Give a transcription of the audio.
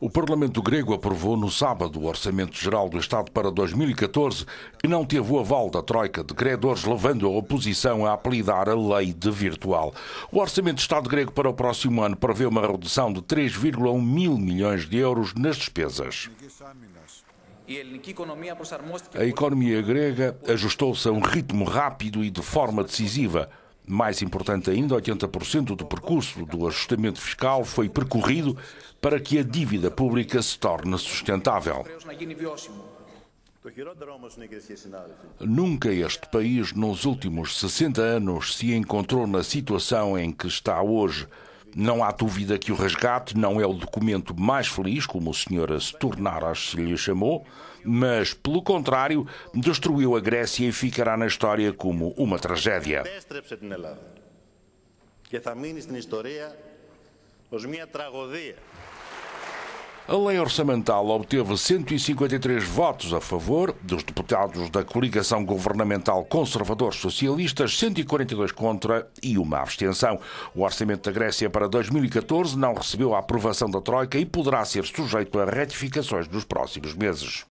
O Parlamento grego aprovou no sábado o Orçamento Geral do Estado para 2014, que não teve o aval da troika de credores, levando a oposição a apelidar a lei de virtual. O Orçamento de Estado grego para o próximo ano prevê uma redução de 3,1 mil milhões de euros nas despesas. A economia grega ajustou-se a um ritmo rápido e de forma decisiva. Mais importante ainda, 80% do percurso do ajustamento fiscal foi percorrido para que a dívida pública se torne sustentável. Nunca este país, nos últimos 60 anos, se encontrou na situação em que está hoje. Não há dúvida que o resgate não é o documento mais feliz, como o senhor se tornara se lhe chamou, mas, pelo contrário, destruiu a Grécia e ficará na história como uma tragédia. A lei orçamental obteve 153 votos a favor, dos deputados da coligação governamental conservadores socialistas, 142 contra e uma abstenção. O orçamento da Grécia para 2014 não recebeu a aprovação da Troika e poderá ser sujeito a retificações nos próximos meses.